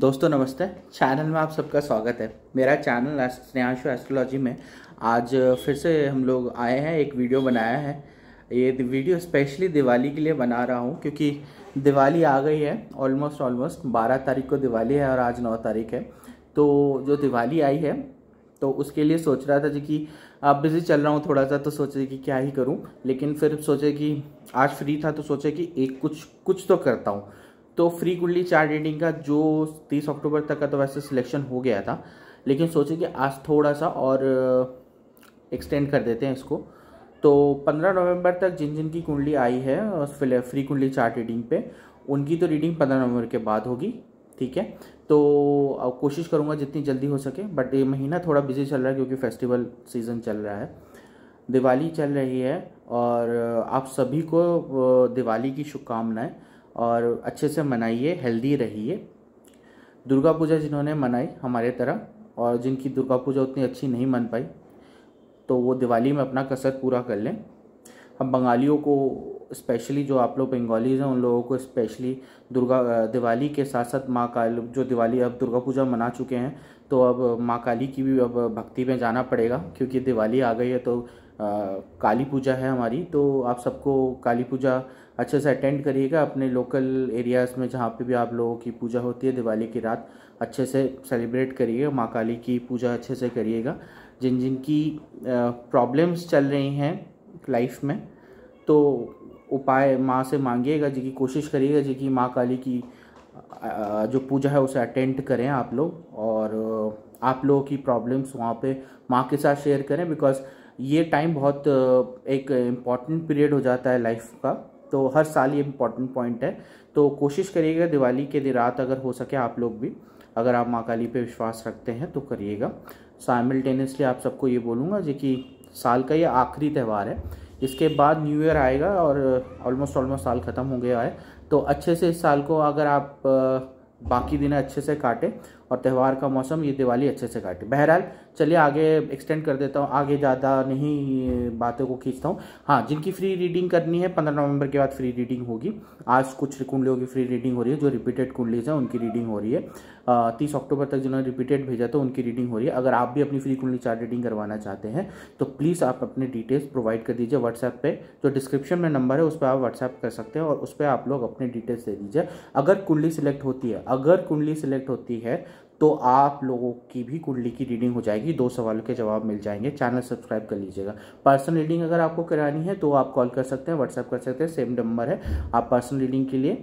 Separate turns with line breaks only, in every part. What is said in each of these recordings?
दोस्तों नमस्ते चैनल में आप सबका स्वागत है मेरा चैनल स्नेहाशु एस्ट्रोलॉजी में आज फिर से हम लोग आए हैं एक वीडियो बनाया है ये वीडियो स्पेशली दिवाली के लिए बना रहा हूँ क्योंकि दिवाली आ गई है ऑलमोस्ट ऑलमोस्ट 12 तारीख को दिवाली है और आज 9 तारीख है तो जो दिवाली आई है तो उसके लिए सोच रहा था जी कि अब बिज़ी चल रहा हूँ थोड़ा सा तो सोचे कि क्या ही करूँ लेकिन फिर सोचे कि आज फ्री था तो सोचे कि एक कुछ कुछ तो करता हूँ तो फ्री कुंडली चार्ट रीडिंग का जो तीस अक्टूबर तक का तो वैसे सिलेक्शन हो गया था लेकिन सोचे कि आज थोड़ा सा और एक्सटेंड कर देते हैं इसको तो 15 नवंबर तक जिन जिन की कुंडली आई है फ्री कुंडली चार्ट रीडिंग पे उनकी तो रीडिंग 15 नवंबर के बाद होगी ठीक है तो अब कोशिश करूँगा जितनी जल्दी हो सके बट ये महीना थोड़ा बिजी चल रहा है क्योंकि फेस्टिवल सीज़न चल रहा है दिवाली चल रही है और आप सभी को दिवाली की शुभकामनाएँ और अच्छे से मनाइए हेल्दी रहिए दुर्गा पूजा जिन्होंने मनाई हमारे तरह और जिनकी दुर्गा पूजा उतनी अच्छी नहीं मन पाई तो वो दिवाली में अपना कसर पूरा कर लें हम बंगालियों को स्पेशली जो आप लोग बंगालीज हैं उन लोगों को स्पेशली दुर्गा दिवाली के साथ साथ माँ काल जो दिवाली अब दुर्गा पूजा मना चुके हैं तो अब माँ काली की भी अब भक्ति में जाना पड़ेगा क्योंकि दिवाली आ गई है तो आ, काली पूजा है हमारी तो आप सबको काली पूजा अच्छे से अटेंड करिएगा अपने लोकल एरियाज़ में जहाँ पे भी आप लोगों की पूजा होती है दिवाली की रात अच्छे से सेलिब्रेट करिएगा माँ काली की पूजा अच्छे से करिएगा जिन जिनकी प्रॉब्लम्स चल रही हैं लाइफ में तो उपाय माँ से मांगिएगा जी की कोशिश करिएगा जी की माँ काली की जो पूजा है उसे अटेंड करें आप लोग और आप लोगों की प्रॉब्लम्स वहाँ पे माँ के साथ शेयर करें बिकॉज़ ये टाइम बहुत एक इम्पॉर्टेंट पीरियड हो जाता है लाइफ का तो हर साल ये इम्पॉर्टेंट पॉइंट है तो कोशिश करिएगा दिवाली के दिन रात अगर हो सके आप लोग भी अगर आप माँ काली पे विश्वास रखते हैं तो करिएगा साइमल्टेनियसली आप सबको ये बोलूँगा जो कि साल का ये आखिरी त्यौहार है इसके बाद न्यू ईयर आएगा और ऑलमोस्ट ऑलमोस्ट साल ख़त्म हो गया है तो अच्छे से इस साल को अगर आप बाकी दिन अच्छे से काटे और त्यौहार का मौसम ये दिवाली अच्छे से काटे बहरहाल चलिए आगे एक्सटेंड कर देता हूँ आगे ज़्यादा नहीं बातों को खींचता हूँ हाँ जिनकी फ्री रीडिंग करनी है पंद्रह नवंबर के बाद फ्री रीडिंग होगी आज कुछ कुंडलियों की फ्री रीडिंग हो रही है जो रिपीटेड कुंडलीज हैं उनकी रीडिंग हो रही है तीस अक्टूबर तक जिन्होंने रिपीटेड भेजा तो उनकी रीडिंग हो रही है अगर आप भी अपनी फ्री कुंडली चार्ट रीडिंग करवाना चाहते हैं तो प्लीज़ आप अपने डिटेल्स प्रोवाइड कर दीजिए व्हाट्सएप पर जो डिस्क्रिप्शन में नंबर है उस पर आप व्हाट्सएप कर सकते हैं और उस पर आप लोग अपने डिटेल्स दे दीजिए अगर कुंडली सिलेक्ट होती है अगर कुंडली सिलेक्ट होती है तो आप लोगों की भी कुंडली की रीडिंग हो जाएगी दो सवालों के जवाब मिल जाएंगे चैनल सब्सक्राइब कर लीजिएगा पर्सनल रीडिंग अगर आपको करानी है तो आप कॉल कर सकते हैं व्हाट्सएप कर सकते हैं सेम नंबर है आप पर्सनल रीडिंग के लिए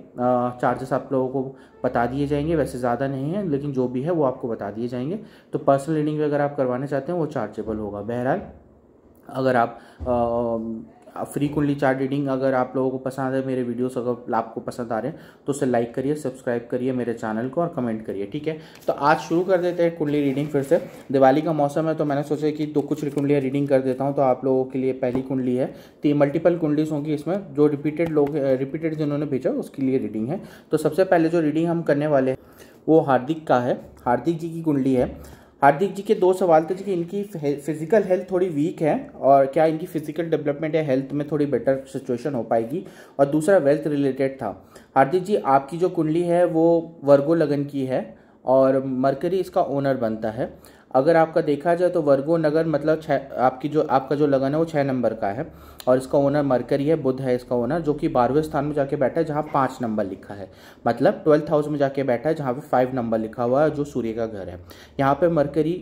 चार्जेस आप लोगों को बता दिए जाएंगे वैसे ज़्यादा नहीं है लेकिन जो भी है वो आपको बता दिए जाएंगे तो पर्सनल रीडिंग अगर आप करवाना चाहते हैं वो चार्जेबल होगा बहरहाल अगर आप फ्रीकुंडली चार्ट रीडिंग अगर आप लोगों को पसंद है मेरे वीडियोस अगर आपको पसंद आ रहे हैं तो उसे लाइक करिए सब्सक्राइब करिए मेरे चैनल को और कमेंट करिए ठीक है तो आज शुरू कर देते हैं कुंडली रीडिंग फिर से दिवाली का मौसम है तो मैंने सोचा कि दो तो कुछ कुंडलियाँ रीडिंग कर देता हूँ तो आप लोगों के लिए पहली कुंडली है तो मल्टीपल कुंडलीस होंगी इसमें जो रिपीटेड लोग रिपीटेड जिन्होंने भेजा उसके लिए रीडिंग है तो सबसे पहले जो रीडिंग हम करने वाले हैं वो हार्दिक का है हार्दिक जी की कुंडली है हार्दिक जी के दो सवाल थे जी कि इनकी फिजिकल हेल्थ थोड़ी वीक है और क्या इनकी फिजिकल डेवलपमेंट या हेल्थ में थोड़ी बेटर सिचुएशन हो पाएगी और दूसरा वेल्थ रिलेटेड था हार्दिक जी आपकी जो कुंडली है वो वर्गो लगन की है और मरकरी इसका ओनर बनता है अगर आपका देखा जाए तो वर्गो नगर मतलब छ आपकी जो आपका जो लगन है वो छः नंबर का है और इसका ओनर मरकरी है बुद्ध है इसका ओनर जो कि बारहवें स्थान में जाके बैठा है जहाँ पाँच नंबर लिखा है मतलब ट्वेल्थ हाउस में जाके बैठा है जहाँ पे फाइव नंबर लिखा हुआ है जो सूर्य का घर है यहाँ पे मरकरी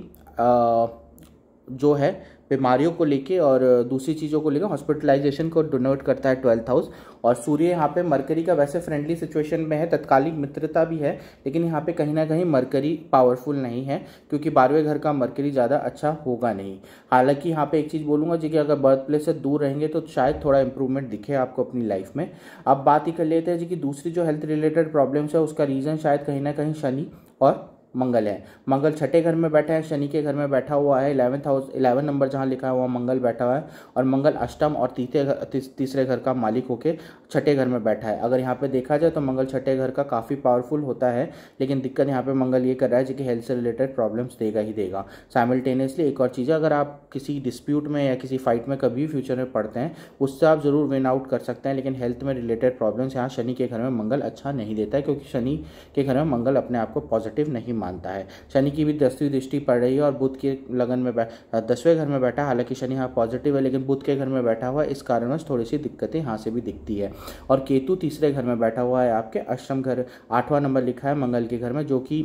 जो है बीमारियों को लेके और दूसरी चीज़ों को लेकर हॉस्पिटलाइजेशन को डोनेट करता है ट्वेल्थ हाउस और सूर्य यहाँ पे मरकरी का वैसे फ्रेंडली सिचुएशन में है तत्कालिक मित्रता भी है लेकिन यहाँ पे कहीं ना कहीं मरकरी पावरफुल नहीं है क्योंकि बारहवें घर का मरकरी ज़्यादा अच्छा होगा नहीं हालांकि यहाँ पे एक चीज़ बोलूँगा जी कि अगर बर्थ प्लेस से दूर रहेंगे तो शायद थोड़ा इंप्रूवमेंट दिखे आपको अपनी लाइफ में अब बात ही कर लेते हैं जी कि दूसरी जो हेल्थ रिलेटेड प्रॉब्लम्स है उसका रीज़न शायद कहीं ना कहीं शनि और मंगल है मंगल छठे घर में बैठा है शनि के घर में बैठा हुआ है इलेवंथ हाउस इलेवन नंबर जहाँ लिखा है वहाँ मंगल बैठा हुआ है और मंगल अष्टम और तीसरे तीसरे घर का मालिक होकर छठे घर में बैठा है अगर यहाँ पे देखा जाए तो मंगल छठे घर का काफ़ी पावरफुल होता है लेकिन दिक्कत यहाँ पे मंगल ये कर रहा है जो कि हेल्थ से रिलेटेड प्रॉब्लम्स देगा ही देगा साइमल्टेनियसली एक और चीज़ अगर आप किसी डिस्प्यूट में या किसी फाइट में कभी भी फ्यूचर में पढ़ते हैं उससे आप ज़रूर विन आउट कर सकते हैं लेकिन हेल्थ में रिलेटेड प्रॉब्लम्स यहाँ शनि के घर में मंगल अच्छा नहीं देता है क्योंकि शनि के घर में मंगल अपने आप को पॉजिटिव नहीं मानता है शनि की भी दसवीं दृष्टि पड़ रही है और बुद्ध के लगन में दसवें घर में बैठा हालांकि शनि यहाँ पॉजिटिव है लेकिन बुद्ध के घर में बैठा हुआ है इस कारणवश थोड़ी सी दिक्कतें यहाँ से भी दिखती है और केतु तीसरे घर में बैठा हुआ है आपके अष्टम घर आठवां नंबर लिखा है मंगल के घर में जो कि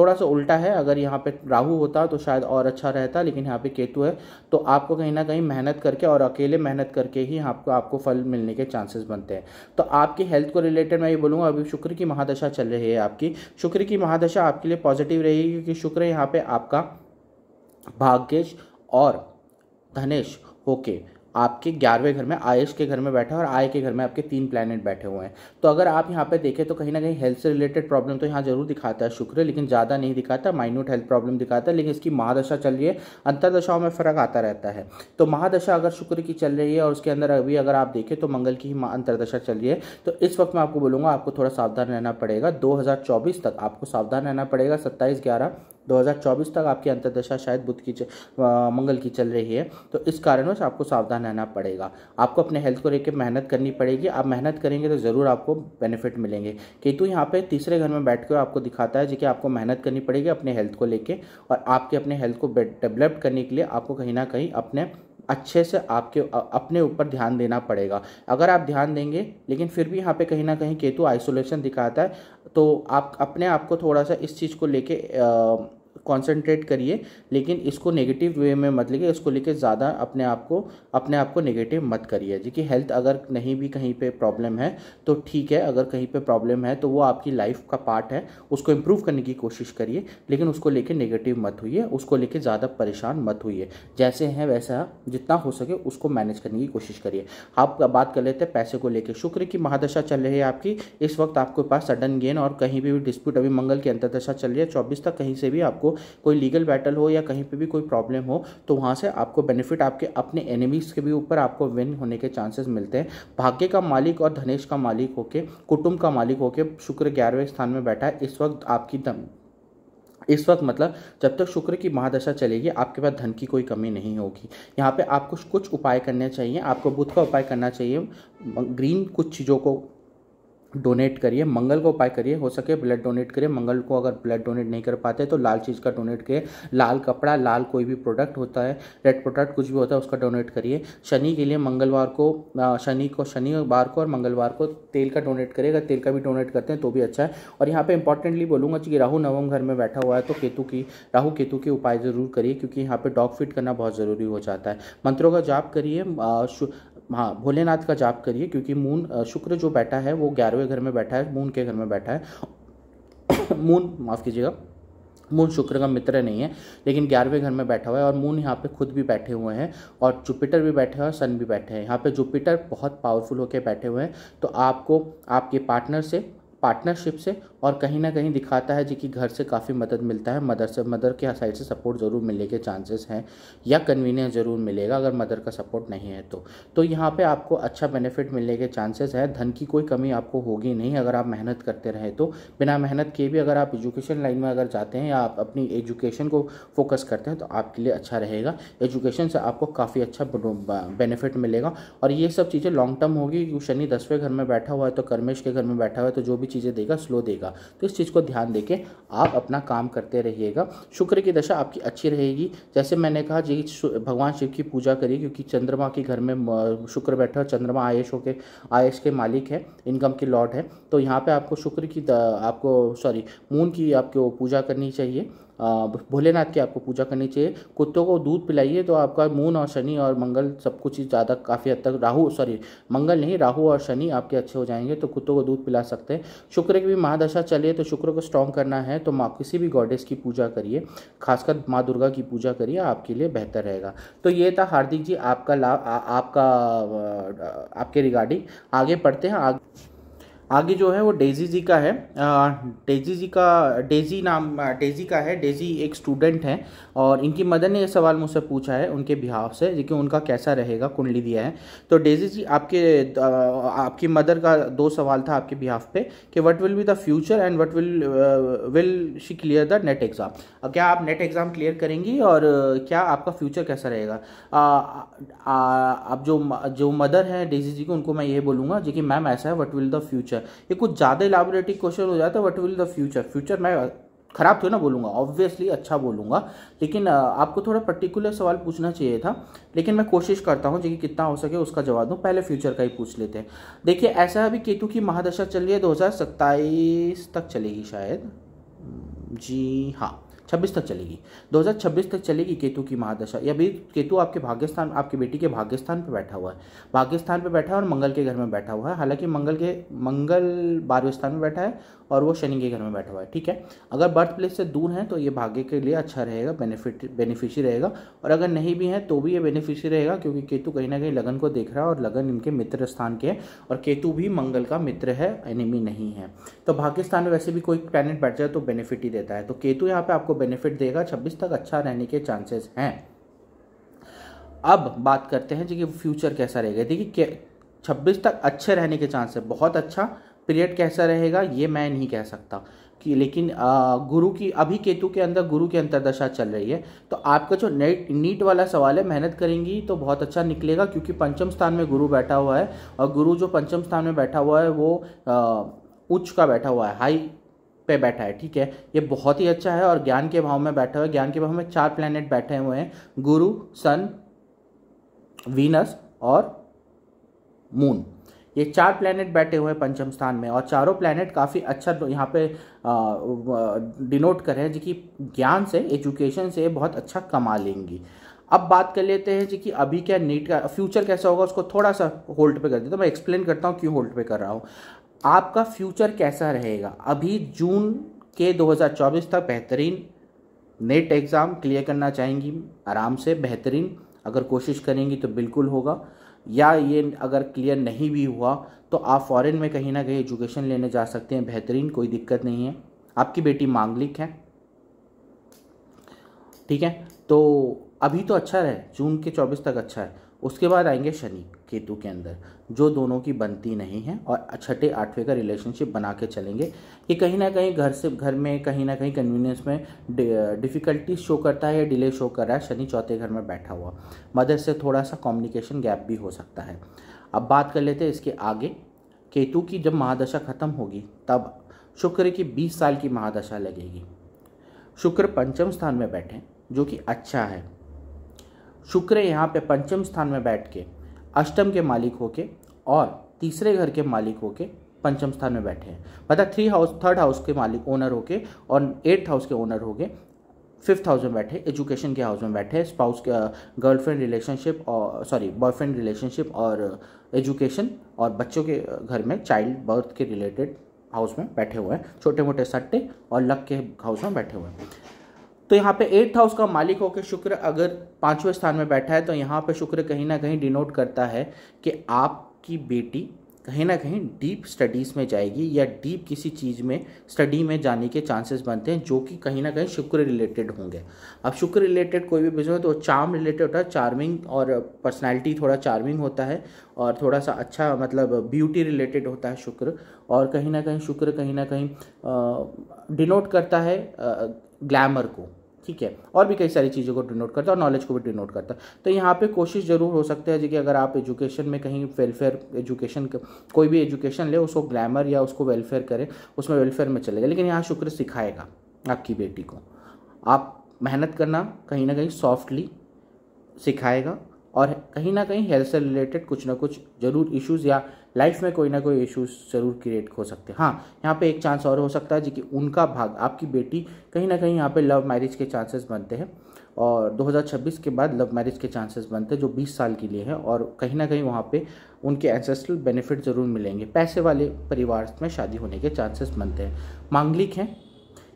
थोड़ा सा उल्टा है अगर यहाँ पे राहु होता तो शायद और अच्छा रहता लेकिन यहाँ पे केतु है तो आपको कहीं ना कहीं मेहनत करके और अकेले मेहनत करके ही आपको आपको फल मिलने के चांसेस बनते हैं तो आपकी हेल्थ को रिलेटेड मैं ये बोलूँगा अभी शुक्र की महादशा चल रही है आपकी शुक्र की महादशा आपके लिए पॉजिटिव रहेगी क्योंकि शुक्र यहाँ पर आपका भाग्यश और धनेश होके आपके ग्यारहवें घर में आयुष के घर में बैठा है और आय के घर में आपके तीन प्लैनेट बैठे हुए हैं तो अगर आप यहाँ पे देखें तो कहीं ना कहीं हेल्थ से रिलेटेड प्रॉब्लम तो यहाँ जरूर दिखाता है शुक्र लेकिन ज़्यादा नहीं दिखाता माइन्यूट हेल्थ प्रॉब्लम दिखाता है लेकिन इसकी महादशा चल रही है अंतरदशाओं में फ़र्क आता रहता है तो महादशा अगर शुक्र की चल रही है और उसके अंदर अभी अगर आप देखें तो मंगल की ही अंतरदशा चल रही है तो इस वक्त मैं आपको बोलूँगा आपको थोड़ा सावधान रहना पड़ेगा दो तक आपको सावधान रहना पड़ेगा सत्ताईस ग्यारह 2024 तक आपकी अंतर्दशा शायद बुद्ध की मंगल की चल रही है तो इस कारणवश आपको सावधान रहना पड़ेगा आपको अपने हेल्थ को लेकर मेहनत करनी पड़ेगी आप मेहनत करेंगे तो ज़रूर आपको बेनिफिट मिलेंगे केतु यहाँ पे तीसरे घर में बैठ कर आपको दिखाता है जिसके कि आपको मेहनत करनी पड़ेगी अपने हेल्थ को लेकर और आपके अपने हेल्थ को डेवलप करने के लिए आपको कहीं ना कहीं अपने अच्छे से आपके अपने ऊपर ध्यान देना पड़ेगा अगर आप ध्यान देंगे लेकिन फिर भी यहाँ पे कहीं ना कहीं केतु आइसोलेशन दिखाता है तो आप अपने आप को थोड़ा सा इस चीज़ को लेके कॉन्सेंट्रेट करिए लेकिन इसको नेगेटिव वे में मत लेके इसको लेके ज़्यादा अपने आप को अपने आप को नेगेटिव मत करिए जी कि हेल्थ अगर नहीं भी कहीं पे प्रॉब्लम है तो ठीक है अगर कहीं पे प्रॉब्लम है तो वो आपकी लाइफ का पार्ट है उसको इम्प्रूव करने की कोशिश करिए लेकिन उसको लेके नेगेटिव मत होइए उसको लेके ज़्यादा परेशान मत होइए जैसे हैं वैसा जितना हो सके उसको मैनेज करने की कोशिश करिए आप बात कर लेते हैं पैसे को लेकर शुक्र की महादशा चल रही है आपकी इस वक्त आपके पास सडन गेन और कहीं भी डिस्प्यूट अभी मंगल की अंतरदशा चल रही है चौबीस तक कहीं से भी आपको कोई लीगल बैटल हो या कहीं पे भी कोई प्रॉब्लम हो तो वहाँ से आपको बेनिफिट आपके अपने एनिमीज़ के भी ऊपर आपको विन होने के चांसेस मिलते हैं भाग्य का मालिक और धनेश का मालिक होके कुटुंब का मालिक होके शुक्र ग्यारहवें स्थान में बैठा है इस वक्त आपकी दम इस वक्त मतलब जब तक शुक्र की महादशा चलेगी आपके पास धन की कोई कमी नहीं होगी यहाँ पे आपको कुछ उपाय करने चाहिए आपको बुध का उपाय करना चाहिए ग्रीन कुछ चीज़ों को डोनेट करिए मंगल को उपाय करिए हो सके ब्लड डोनेट करिए मंगल को अगर ब्लड डोनेट नहीं कर पाते तो लाल चीज़ का डोनेट करिए लाल कपड़ा लाल कोई भी प्रोडक्ट होता है रेड प्रोडक्ट कुछ भी होता है उसका डोनेट करिए शनि के लिए मंगलवार को शनि को शनिवार को और मंगलवार को तेल का डोनेट करिए अगर तेल का भी डोनेट करते हैं तो भी अच्छा है और यहाँ पर इंपॉर्टेंटली बोलूँगा कि राहु नवम घर में बैठा हुआ है तो केतु की राहू केतु के उपाय ज़रूर करिए क्योंकि यहाँ पर डॉग फिट करना बहुत ज़रूरी हो जाता है मंत्रों का जाप करिए हाँ भोलेनाथ का जाप करिए क्योंकि मून शुक्र जो बैठा है वो ग्यारहवें घर में बैठा है मून के घर में बैठा है मून माफ़ कीजिएगा मून शुक्र का मित्र नहीं है लेकिन ग्यारहवें घर में बैठा हुआ है और मून यहाँ पे खुद भी बैठे हुए हैं और जुपिटर भी बैठे हुए हैं सन भी बैठे हैं यहाँ पे जुपिटर बहुत पावरफुल होकर बैठे हुए हैं तो आपको आपके पार्टनर से पार्टनरशिप से और कहीं ना कहीं दिखाता है जी कि घर से काफ़ी मदद मिलता है मदर से मदर के साइड से सपोर्ट ज़रूर मिलने के चांसेस हैं या कन्वीनियंस ज़रूर मिलेगा अगर मदर का सपोर्ट नहीं है तो तो यहाँ पे आपको अच्छा बेनिफिट मिलने के चांसेस है धन की कोई कमी आपको होगी नहीं अगर आप मेहनत करते रहे तो बिना मेहनत के भी अगर आप एजुकेशन लाइन में अगर जाते हैं या आप अपनी एजुकेशन को फोकस करते हैं तो आपके लिए अच्छा रहेगा एजुकेशन से आपको काफ़ी अच्छा बेनिफिट मिलेगा और ये सब चीज़ें लॉन्ग टर्म होगी शनि दसवें घर में बैठा हुआ है तो कर्मेश के घर में बैठा हुआ है तो जो भी चीज़ें देगा स्लो देगा जाएगा तो इस चीज़ को ध्यान देके आप अपना काम करते रहिएगा शुक्र की दशा आपकी अच्छी रहेगी जैसे मैंने कहा जी भगवान शिव की पूजा करिए क्योंकि चंद्रमा के घर में शुक्र बैठा चंद्रमा आयश के आयश के मालिक है इनकम के लॉर्ड है तो यहाँ पर आपको शुक्र की आपको सॉरी मून की आपको पूजा करनी चाहिए भोलेनाथ की आपको पूजा करनी चाहिए कुत्तों को दूध पिलाइए तो आपका मून और शनि और मंगल सब कुछ ज़्यादा काफ़ी हद तक राहु सॉरी मंगल नहीं राहु और शनि आपके अच्छे हो जाएंगे तो कुत्तों को दूध पिला सकते हैं शुक्र की भी महादशा चलिए तो शुक्र को स्ट्रॉन्ग करना है तो माँ किसी भी गॉडेस की पूजा करिए खासकर माँ दुर्गा की पूजा करिए आपके लिए बेहतर रहेगा तो ये था हार्दिक जी आपका लाभ आपका आपके रिगार्डिंग आगे पढ़ते हैं आगे आगे जो है वो डेजी जी का है डेजी जी का डेजी नाम डेजी का है डेजी एक स्टूडेंट है और इनकी मदर ने ये सवाल मुझसे पूछा है उनके बिहाव से कि उनका कैसा रहेगा कुंडली दिया है तो डेजी जी आपके आपकी मदर का दो सवाल था आपके बिहाफ पे कि what will be the future and what will will she clear the NET exam क्या आप नेट एग्ज़ाम क्लियर करेंगी और क्या आपका फ्यूचर कैसा रहेगा आप जो जो मदर हैं डेजी जी को उनको मैं ये बोलूँगा जी कि मैम ऐसा है what will the future future ये कुछ ज़्यादा इलाबोरेटिव क्वेश्चन हो जाता है what will the future future मैं खराब थोड़ी ना बोलूँगा ऑब्वियसली अच्छा बोलूँगा लेकिन आपको थोड़ा पर्टिकुलर सवाल पूछना चाहिए था लेकिन मैं कोशिश करता हूँ जो कि कितना हो सके उसका जवाब दूँ पहले फ्यूचर का ही पूछ लेते हैं देखिए ऐसा अभी केतु की महादशा चल रही है दो तक चलेगी शायद जी हाँ छब्बीस तक चलेगी 2026 तक चलेगी केतु की महादशा या भी केतु आपके भाग्यस्थान आपकी बेटी के भाग्यस्थान पर बैठा हुआ है भाग्यस्थान पर बैठा है और मंगल के घर में बैठा हुआ है हालांकि मंगल के मंगल बारहवें स्थान में बैठा है और वो शनि के घर में बैठा हुआ है ठीक है अगर बर्थ प्लेस से दूर हैं तो ये भाग्य के लिए अच्छा रहेगा बेनिफिट बेनिफिशियरी रहेगा और अगर नहीं भी है तो भी ये बेनिफिशियरी रहेगा क्योंकि केतु कहीं ना कहीं लगन को देख रहा है और लगन इनके मित्र स्थान के हैं और केतु भी मंगल का मित्र है एनिमी नहीं है तो भाग्य स्थान में वैसे भी कोई प्लानट बैठ जाए तो बेनिफिट ही देता है तो केतु यहाँ पर आपको बेनिफिट देगा छब्बीस तक अच्छा रहने के चांसेस हैं अब बात करते हैं जी कि फ्यूचर कैसा रहेगा देखिए छब्बीस तक अच्छे रहने के चांस है बहुत अच्छा पीरियड कैसा रहेगा ये मैं नहीं कह सकता कि लेकिन गुरु की अभी केतु के अंदर गुरु की अंतरदशा चल रही है तो आपका जो नेट नीट वाला सवाल है मेहनत करेंगी तो बहुत अच्छा निकलेगा क्योंकि पंचम स्थान में गुरु बैठा हुआ है और गुरु जो पंचम स्थान में बैठा हुआ है वो उच्च का बैठा हुआ है हाई पे बैठा है ठीक है ये बहुत ही अच्छा है और ज्ञान के भाव में बैठा हुआ है ज्ञान के भाव में चार प्लैनेट बैठे हुए हैं गुरु सन वीनस और मून ये चार प्लैनेट बैठे हुए हैं पंचम स्थान में और चारों प्लैनेट काफ़ी अच्छा यहाँ पे डिनोट कर रहे हैं जो कि ज्ञान से एजुकेशन से बहुत अच्छा कमा लेंगी अब बात कर लेते हैं जी कि अभी क्या नीट का फ्यूचर कैसा होगा उसको थोड़ा सा होल्ड पे कर देता तो मैं एक्सप्लेन करता हूँ क्यों होल्ड पे कर रहा हूँ आपका फ्यूचर कैसा रहेगा अभी जून के 2024 तक बेहतरीन नेट एग्ज़ाम क्लियर करना चाहेंगी आराम से बेहतरीन अगर कोशिश करेंगी तो बिल्कुल होगा या ये अगर क्लियर नहीं भी हुआ तो आप फॉरेन में कहीं ना कहीं एजुकेशन लेने जा सकते हैं बेहतरीन कोई दिक्कत नहीं है आपकी बेटी मांगलिक है ठीक है तो अभी तो अच्छा रहे जून के चौबीस तक अच्छा है उसके बाद आएंगे शनि केतु के अंदर जो दोनों की बनती नहीं है और छठे आठवें का रिलेशनशिप बना के चलेंगे ये कहीं ना कहीं घर से घर में कहीं ना कहीं कन्वीनियंस में डिफ़िकल्टी शो करता है या डिले शो कर रहा है शनि चौथे घर में बैठा हुआ मदर से थोड़ा सा कम्युनिकेशन गैप भी हो सकता है अब बात कर लेते हैं इसके आगे केतु की जब महादशा ख़त्म होगी तब शुक्र की बीस साल की महादशा लगेगी शुक्र पंचम स्थान में बैठे जो कि अच्छा है शुक्र यहाँ पे पंचम स्थान में बैठ के अष्टम के मालिक होके और तीसरे घर के मालिक होके पंचम स्थान में बैठे हैं मतलब थ्री हाउस थर्ड हाउस के मालिक ओनर होके और एट्थ हाउस के ओनर होके फिफ्थ हाउस में बैठे एजुकेशन के हाउस में बैठे स्पाउस के गर्लफ्रेंड uh, रिलेशनशिप और सॉरी बॉयफ्रेंड रिलेशनशिप और एजुकेशन uh, और बच्चों के uh, घर में चाइल्ड बर्थ के रिलेटेड हाउस में बैठे हुए हैं छोटे मोटे सट्टे और लक के हाउस में बैठे हुए हैं तो यहाँ पे एट्थ हाउस का मालिक होकर शुक्र अगर पाँचवें स्थान में बैठा है तो यहाँ पे शुक्र कहीं ना कहीं डिनोट करता है कि आपकी बेटी कहीं ना कहीं डीप स्टडीज़ में जाएगी या डीप किसी चीज़ में स्टडी में जाने के चांसेस बनते हैं जो कि कहीं ना कहीं शुक्र रिलेटेड होंगे अब शुक्र रिलेटेड कोई भी बिजनेस तो चार्म रिलेटेड होता है चार्मिंग और पर्सनैलिटी थोड़ा चार्मिंग होता है और थोड़ा सा अच्छा मतलब ब्यूटी रिलेटेड होता है शुक्र और कहीं ना कहीं शुक्र कहीं ना कहीं डिनोट करता है ग्लैमर को ठीक है और भी कई सारी चीज़ों को डिनोट करता है और नॉलेज को भी डिनोट करता है तो यहाँ पे कोशिश जरूर हो सकती है जी कि अगर आप एजुकेशन में कहीं वेलफेयर एजुकेशन कोई भी एजुकेशन ले उसको ग्लैमर या उसको वेलफेयर करें उसमें वेलफेयर में चलेगा लेकिन यहाँ शुक्र सिखाएगा आपकी बेटी को आप मेहनत करना कहीं ना कहीं सॉफ्टली सिखाएगा और कहीं ना कहीं हेल्थ से रिलेटेड कुछ ना कुछ जरूर इश्यूज या लाइफ में कोई ना कोई इश्यूज जरूर क्रिएट हो सकते हैं हाँ यहाँ पे एक चांस और हो सकता है जी कि उनका भाग आपकी बेटी कहीं ना कहीं यहाँ पे लव मैरिज के चांसेस बनते हैं और 2026 के बाद लव मैरिज के चांसेस बनते हैं जो 20 साल के लिए हैं और कहीं ना कहीं वहाँ पे उनके एंसेस्ट्रल बेनिफिट ज़रूर मिलेंगे पैसे वाले परिवार में शादी होने के चांसेस बनते हैं मांगलिक हैं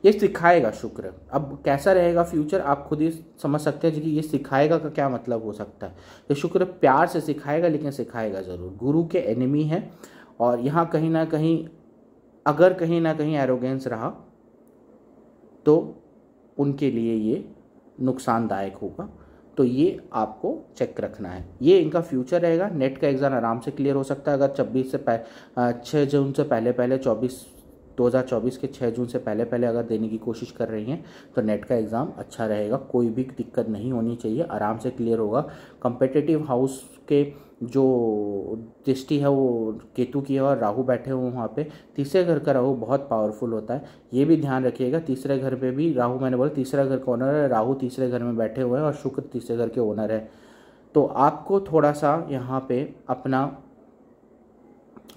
ये सिखाएगा शुक्र अब कैसा रहेगा फ्यूचर आप खुद ही समझ सकते हैं कि ये सिखाएगा का क्या मतलब हो सकता है ये शुक्र प्यार से सिखाएगा लेकिन सिखाएगा ज़रूर गुरु के एनिमी है और यहाँ कहीं ना कहीं अगर कहीं ना कहीं एरोगेंस रहा तो उनके लिए ये नुकसानदायक होगा तो ये आपको चेक रखना है ये इनका फ्यूचर रहेगा नेट का एग्ज़ाम आराम से क्लियर हो सकता है अगर छब्बीस से पह छः जून से पहले पहले चौबीस 2024 के 6 जून से पहले पहले अगर देने की कोशिश कर रही हैं तो नेट का एग्ज़ाम अच्छा रहेगा कोई भी दिक्कत नहीं होनी चाहिए आराम से क्लियर होगा कंपेटेटिव हाउस के जो दृष्टि है वो केतु की है और राहु बैठे हुए वहाँ पे तीसरे घर का राहु बहुत पावरफुल होता है ये भी ध्यान रखिएगा तीसरे घर पे भी राहु मैंने बोला तीसरा घर का ओनर है राहु तीसरे घर में बैठे हुए हैं और शुक्र तीसरे घर के ओनर है तो आपको थोड़ा सा यहाँ पे अपना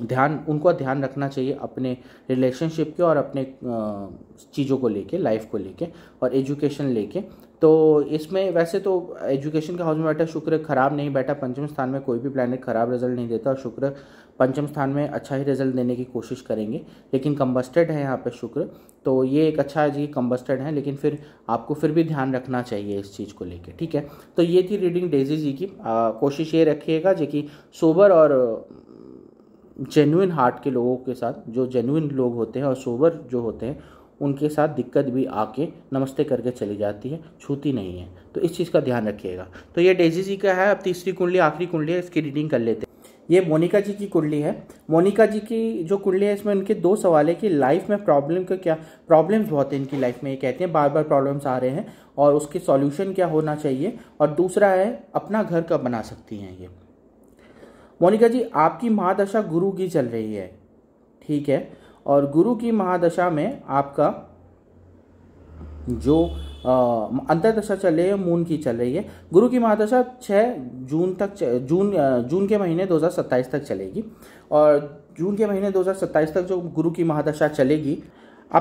ध्यान उनको ध्यान रखना चाहिए अपने रिलेशनशिप के और अपने चीज़ों को लेके लाइफ को लेके और एजुकेशन लेके तो इसमें वैसे तो एजुकेशन के हाउस में बैठा शुक्र खराब नहीं बैठा पंचम स्थान में कोई भी प्लानट खराब रिजल्ट नहीं देता और शुक्र पंचम स्थान में अच्छा ही रिजल्ट देने की कोशिश करेंगे लेकिन कम्बस्टेड है यहाँ पर शुक्र तो ये एक अच्छा जी कम्बस्टेड है लेकिन फिर आपको फिर भी ध्यान रखना चाहिए इस चीज़ को लेकर ठीक है तो ये थी रीडिंग डेजी जी की आ, कोशिश ये रखिएगा जो कि सोबर और जेनुइन हार्ट के लोगों के साथ जो जेनुइन लोग होते हैं और सोबर जो होते हैं उनके साथ दिक्कत भी आके नमस्ते करके चली जाती है छूती नहीं है तो इस चीज़ का ध्यान रखिएगा तो ये डेजी जी का है अब तीसरी कुंडली आखिरी कुंडली है इसकी रीडिंग कर लेते हैं ये मोनिका जी की कुंडली है मोनिका जी की जो कुंडली है इसमें उनके दो सवाल है कि लाइफ में प्रॉब्लम का क्या प्रॉब्लम्स बहुत है इनकी लाइफ में ये कहते हैं बार बार प्रॉब्लम्स आ रहे हैं और उसके सॉल्यूशन क्या होना चाहिए और दूसरा है अपना घर कब बना सकती हैं ये मोनिका जी आपकी महादशा गुरु की चल रही है ठीक है और गुरु की महादशा में आपका जो अंतरदशा चल रही है मून की चल रही है गुरु की महादशा छः जून तक जून जून के महीने 2027 तक चलेगी और जून के महीने 2027 तक जो गुरु की महादशा चलेगी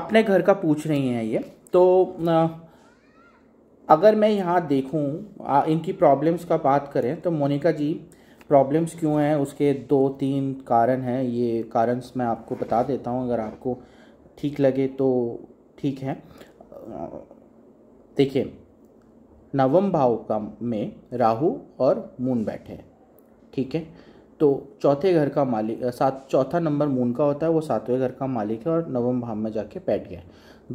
अपने घर का पूछ रही हैं ये तो अगर मैं यहाँ देखूँ इनकी प्रॉब्लम्स का बात करें तो मोनिका जी प्रॉब्लम्स क्यों हैं उसके दो तीन कारण हैं ये कारण मैं आपको बता देता हूँ अगर आपको ठीक लगे तो ठीक है देखिए नवम भाव का में राहु और मून बैठे ठीक है तो चौथे घर का मालिक सात चौथा नंबर मून का होता है वो सातवें घर का मालिक है और नवम भाव में जाके बैठ गया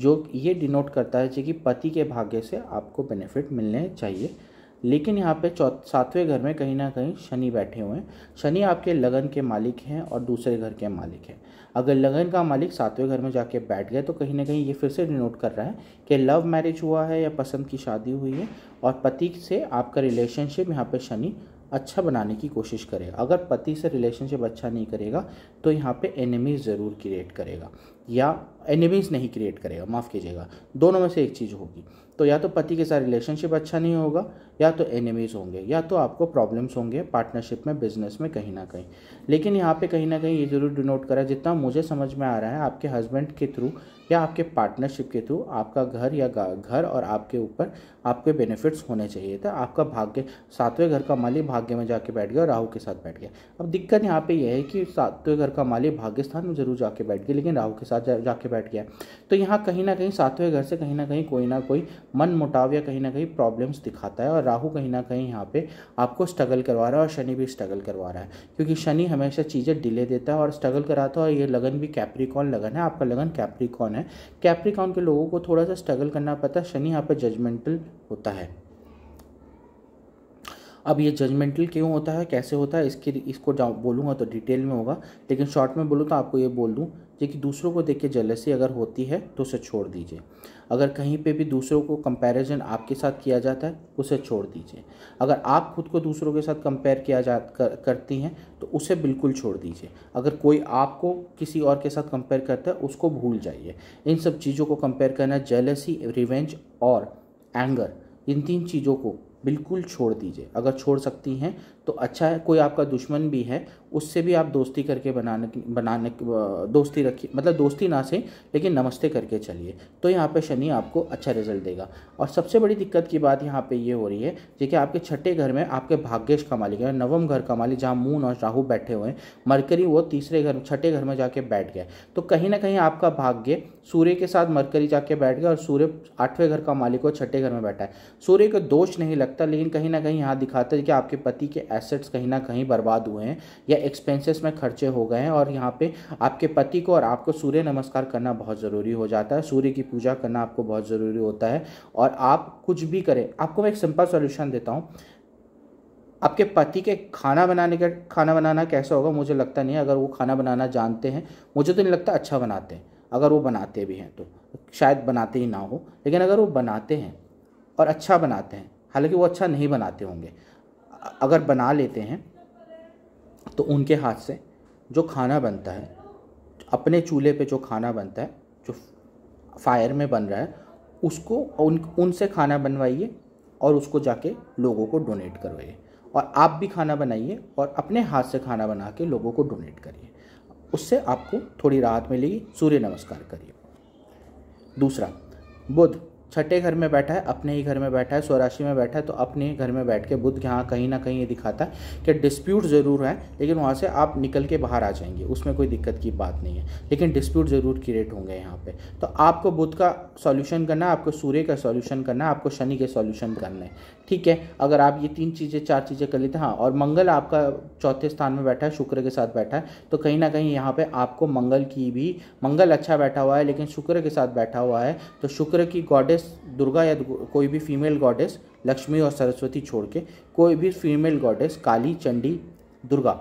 जो ये डिनोट करता है कि पति के भाग्य से आपको बेनिफिट मिलने चाहिए लेकिन यहाँ पे सातवें घर में कहीं ना कहीं शनि बैठे हुए हैं शनि आपके लगन के मालिक हैं और दूसरे घर के मालिक हैं अगर लगन का मालिक सातवें घर में जाके बैठ गए तो कहीं ना कहीं ये फिर से डिनोट कर रहा है कि लव मैरिज हुआ है या पसंद की शादी हुई है और पति से आपका रिलेशनशिप यहाँ पर शनि अच्छा बनाने की कोशिश करेगा अगर पति से रिलेशनशिप अच्छा नहीं करेगा तो यहाँ पे एनिमीज़ ज़रूर क्रिएट करेगा या एनिमीज़ नहीं क्रिएट करेगा माफ़ कीजिएगा दोनों में से एक चीज़ होगी तो या तो पति के साथ रिलेशनशिप अच्छा नहीं होगा या तो एनिमीज़ होंगे या तो आपको प्रॉब्लम्स होंगे पार्टनरशिप में बिजनेस में कहीं ना कहीं लेकिन यहाँ पे कहीं ना कहीं ये ज़रूर डिनोट करा जितना मुझे समझ में आ रहा है आपके हस्बैंड के थ्रू या आपके पार्टनरशिप के थ्रू आपका घर या घर और आपके ऊपर आपके बेनिफिट्स होने चाहिए था आपका भाग्य सातवें घर का माली भाग्य में जाके बैठ गया और राहु के साथ बैठ गया अब दिक्कत यहाँ पे यह है कि सातवें घर का माली भाग्य स्थान में जरूर जाके बैठ गया लेकिन राहु के साथ जा, जाके बैठ गया तो यहाँ कहीं ना कहीं सातवें घर से कहीं ना कहीं कोई ना कोई मन मुटाव या कहीं ना कहीं प्रॉब्लम्स दिखाता है और राहु कहीं ना कहीं यहाँ पे आपको स्ट्रगल करवा रहा है और शनि भी स्ट्रगल करवा रहा है क्योंकि शनि हमेशा चीज़ें डिले देता है और स्ट्रगल कराता है और ये लगन भी कैप्रिकॉन लगन है आपका लगन कैप्रिकॉन है हैं कैप्रिकॉन के लोगों को थोड़ा सा स्ट्रगल करना पड़ता है शनि यहाँ पर जजमेंटल होता है अब ये जजमेंटल क्यों होता है कैसे होता है इसके इसको बोलूँगा तो डिटेल में होगा लेकिन शॉर्ट में बोलूँ तो आपको ये बोल दूँ कि दूसरों को देख के जलसी अगर होती है तो उसे छोड़ दीजिए अगर कहीं पे भी दूसरों को कंपैरिजन आपके साथ किया जाता है उसे छोड़ दीजिए अगर आप खुद को दूसरों के साथ कंपेयर किया जा कर, करती हैं तो उसे बिल्कुल छोड़ दीजिए अगर कोई आपको किसी और के साथ कंपेयर करता है उसको भूल जाइए इन सब चीज़ों को कंपेयर करना जेलसी रिवेंज और एंगर इन तीन चीज़ों को बिल्कुल छोड़ दीजिए अगर छोड़ सकती हैं तो अच्छा है कोई आपका दुश्मन भी है उससे भी आप दोस्ती करके बनाने बनाने दोस्ती रखिए मतलब दोस्ती ना से लेकिन नमस्ते करके चलिए तो यहाँ पे शनि आपको अच्छा रिजल्ट देगा और सबसे बड़ी दिक्कत की बात यहाँ पे ये हो रही है देखिए कि आपके छठे घर में आपके भाग्यश का मालिक है नवम घर का मालिक जहाँ मून और राहू बैठे हुए हैं मरकरी वो तीसरे घर छठे घर में जाके बैठ गया तो कहीं ना कहीं आपका भाग्य सूर्य के साथ मरकरी जाके बैठ गया और सूर्य आठवें घर का मालिक हो छठे घर में बैठा है सूर्य को दोष नहीं लगता लगता लेकिन कहीं ना कहीं यहाँ दिखाते हैं कि आपके पति के एसेट्स कहीं ना कहीं बर्बाद हुए हैं या एक्सपेंसेस में खर्चे हो गए हैं और यहाँ पे आपके पति को और आपको सूर्य नमस्कार करना बहुत ज़रूरी हो जाता है सूर्य की पूजा करना आपको बहुत ज़रूरी होता है और आप कुछ भी करें आपको मैं एक सिंपल सोल्यूशन देता हूँ आपके पति के खाना बनाने का खाना बनाना कैसा होगा मुझे लगता नहीं है अगर वो खाना बनाना जानते हैं मुझे तो नहीं लगता अच्छा बनाते हैं अगर वो बनाते भी हैं तो शायद बनाते ही ना हो लेकिन अगर वो बनाते हैं और अच्छा बनाते हैं हालांकि वो अच्छा नहीं बनाते होंगे अगर बना लेते हैं तो उनके हाथ से जो खाना बनता है अपने चूल्हे पे जो खाना बनता है जो फायर में बन रहा है उसको उन उनसे खाना बनवाइए और उसको जाके लोगों को डोनेट करवाइए और आप भी खाना बनाइए और अपने हाथ से खाना बना के लोगों को डोनेट करिए उससे आपको थोड़ी राहत मिलेगी सूर्य नमस्कार करिए दूसरा बुध छठे घर में बैठा है अपने ही घर में बैठा है स्वराशि में बैठा है तो अपने ही घर में बैठ के बुद्ध यहाँ कहीं ना कहीं ये दिखाता है कि डिस्प्यूट ज़रूर है लेकिन वहाँ से आप निकल के बाहर आ जाएंगे उसमें कोई दिक्कत की बात नहीं है लेकिन डिस्प्यूट ज़रूर क्रिएट होंगे यहाँ पर तो आपको बुद्ध का सॉल्यूशन करना है आपको सूर्य का सॉल्यूशन करना है आपको शनि के सॉल्यूशन करना है ठीक है अगर आप ये तीन चीज़ें चार चीज़ें कर लेते हैं हाँ और मंगल आपका चौथे स्थान में बैठा है शुक्र के साथ बैठा है तो कहीं ना कहीं यहाँ पर आपको मंगल की भी मंगल अच्छा बैठा हुआ है लेकिन शुक्र के साथ बैठा हुआ है तो शुक्र की गॉडेस गॉडेस दुर्गा या कोई भी फीमेल गॉडेस लक्ष्मी और सरस्वती छोड़ के कोई भी फीमेल गॉडेस काली चंडी दुर्गा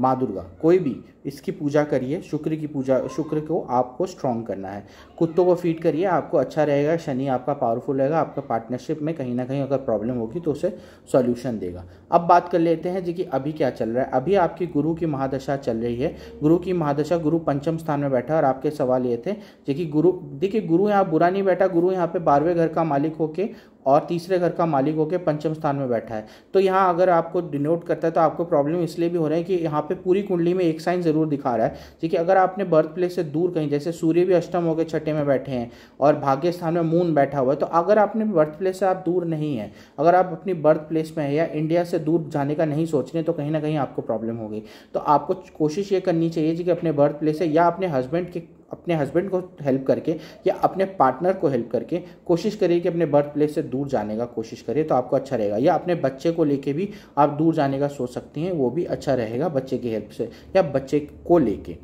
माँ दुर्गा कोई भी इसकी पूजा करिए शुक्र की पूजा शुक्र को आपको स्ट्रॉन्ग करना है कुत्तों को फीड करिए आपको अच्छा रहेगा शनि आपका पावरफुल रहेगा आपका पार्टनरशिप में कहीं ना कहीं अगर प्रॉब्लम होगी तो उसे सॉल्यूशन देगा अब बात कर लेते हैं जी कि अभी क्या चल रहा है अभी आपकी गुरु की महादशा चल रही है गुरु की महादशा गुरु पंचम स्थान में बैठा और आपके सवाल ये थे जो कि गुरु देखिए गुरु यहाँ बुरा नहीं बैठा गुरु यहाँ पे बारहवें घर का मालिक होके और तीसरे घर का मालिक होकर पंचम स्थान में बैठा है तो यहाँ अगर आपको डिनोट करता है तो आपको प्रॉब्लम इसलिए भी हो रहा है कि यहाँ पे पूरी कुंडली में एक साइन ज़रूर दिखा रहा है ठीक है अगर आपने बर्थ प्लेस से दूर कहीं जैसे सूर्य भी अष्टम होकर छठे में बैठे हैं और भाग्य स्थान में मून बैठा हुआ है तो अगर आपने बर्थ प्लेस से आप दूर नहीं है अगर आप अपनी बर्थ प्लेस में है या इंडिया से दूर जाने का नहीं सोच रहे तो कहीं ना कहीं आपको प्रॉब्लम होगी तो आपको कोशिश ये करनी चाहिए कि अपने बर्थ प्लेस से या अपने हस्बैंड के अपने हस्बैंड को हेल्प करके या अपने पार्टनर को हेल्प करके कोशिश करिए कि अपने बर्थ प्लेस से दूर जाने का कोशिश करिए तो आपको अच्छा रहेगा या अपने बच्चे को लेके भी आप दूर जाने का सोच सकती हैं वो भी अच्छा रहेगा बच्चे की हेल्प से या बच्चे को लेके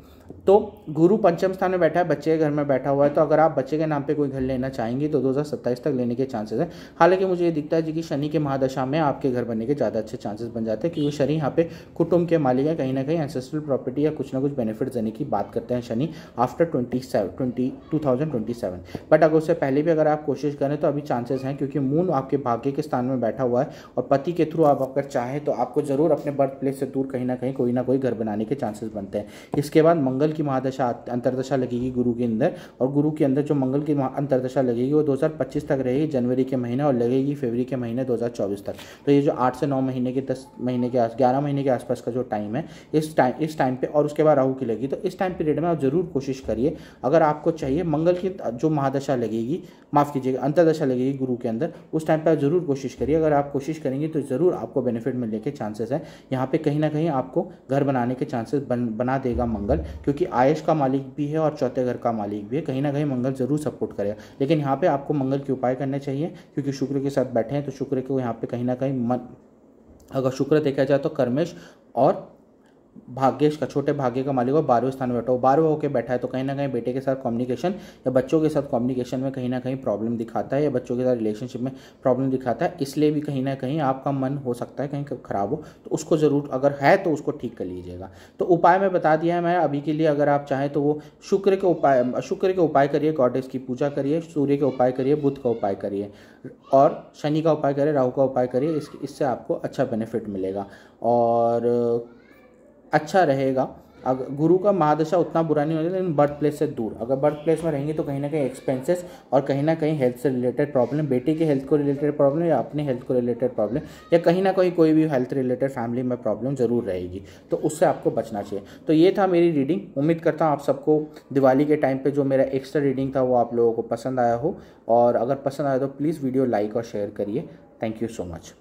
तो गुरु पंचम स्थान में बैठा है बच्चे के घर में बैठा हुआ है तो अगर आप बच्चे के नाम पे कोई घर लेना चाहेंगे तो दो तक लेने के चांसेस हैं हालांकि मुझे ये दिखता है जी कि शनि के महादशा में आपके घर बनने के ज़्यादा अच्छे चांसेस बन जाते हैं क्योंकि शनि यहाँ पे कुटुंब के मालिक है कहीं ना कहीं एंसेस्ट्रल प्रॉपर्टी या कुछ ना कुछ बेनिफिट देने की बात करते हैं Shani after twenty twenty but अगर उससे पहले भी अगर आप कोशिश करें तो अभी चांसेस हैं क्योंकि मून आपके भाग्य के स्थान में बैठा हुआ है और पति के थ्रू आप अगर चाहें तो आपको ज़रूर अपने बर्थ प्लेस से दूर कहीं ना कहीं कोई ना कोई घर बनाने के चांसेस बनते हैं इसके बाद मंगल मंगल की महादशा अंतरदशा लगेगी गुरु के अंदर और गुरु के अंदर जो मंगल की अंतरदशा लगेगी वो 2025 तक रहेगी जनवरी के महीने और लगेगी फरवरी के महीने 2024 तक तो ये जो आठ से नौ महीने के दस महीने के ग्यारह महीने के आसपास का जो टाइम है इस टाइम इस टाइम पर और उसके बाद राहू की लगी तो इस टाइम पीरियड में आप ज़रूर कोशिश करिए अगर आपको चाहिए मंगल की जो महादशा लगेगी माफ़ कीजिएगा अंतरदशा लगेगी गुरु के अंदर उस टाइम पर आप ज़रूर कोशिश करिए अगर आप कोशिश करेंगे तो ज़रूर आपको बेनिफिट मिलने के चांसेस हैं यहाँ पे कहीं ना कहीं आपको घर बनाने के चांसेस बन, बना देगा मंगल क्योंकि आयुष का मालिक भी है और चौथे घर का मालिक भी है कहीं ना कहीं मंगल जरूर सपोर्ट करेगा लेकिन यहाँ पे आपको मंगल के उपाय करने चाहिए क्योंकि शुक्र के साथ बैठे हैं तो शुक्र को यहाँ पे कहीं ना कहीं मन अगर शुक्र देखा जाए तो कर्मेश और भाग्य का छोटे भाग्य का मालिक हो बारहवें स्थान में बैठा हो बारहवें होकर बैठा है तो कहीं ना कहीं बेटे के साथ कम्युनिकेशन या बच्चों के साथ कम्युनिकेशन में कहीं ना कहीं प्रॉब्लम दिखाता है या बच्चों के साथ रिलेशनशिप में प्रॉब्लम दिखाता है इसलिए भी कहीं ना कहीं आपका मन हो सकता है कहीं खराब हो तो उसको ज़रूर अगर है तो उसको ठीक कर लीजिएगा तो उपाय मैं बता दिया है मैं अभी के लिए अगर आप चाहें तो वो शुक्र के उपाय शुक्र के उपाय करिए गॉडेस की पूजा करिए सूर्य के उपाय करिए बुद्ध का उपाय करिए और शनि का उपाय करिए राहु का उपाय करिए इससे आपको अच्छा बेनिफिट मिलेगा और अच्छा रहेगा अगर गुरु का महादशा उतना बुरा नहीं होता लेकिन बर्थ प्लेस से दूर अगर बर्थ प्लेस में रहेंगे तो कहीं ना कहीं एक्सपेंसेस और कहीं ना कहीं हेल्थ से रिलेटेड प्रॉब्लम बेटे के हेल्थ को रिलेटेड प्रॉब्लम या अपने हेल्थ को रिलेटेड प्रॉब्लम या कहीं ना कहीं कोई भी हेल्थ रिलेटेड फैमिली में प्रॉब्लम ज़रूर रहेगी तो उससे आपको बचना चाहिए तो ये था मेरी रीडिंग उम्मीद करता हूँ आप सबको दिवाली के टाइम पर जो मेरा एक्स्ट्रा रीडिंग था वो आप लोगों को पसंद आया हो और अगर पसंद आया तो प्लीज़ वीडियो लाइक और शेयर करिए थैंक यू सो मच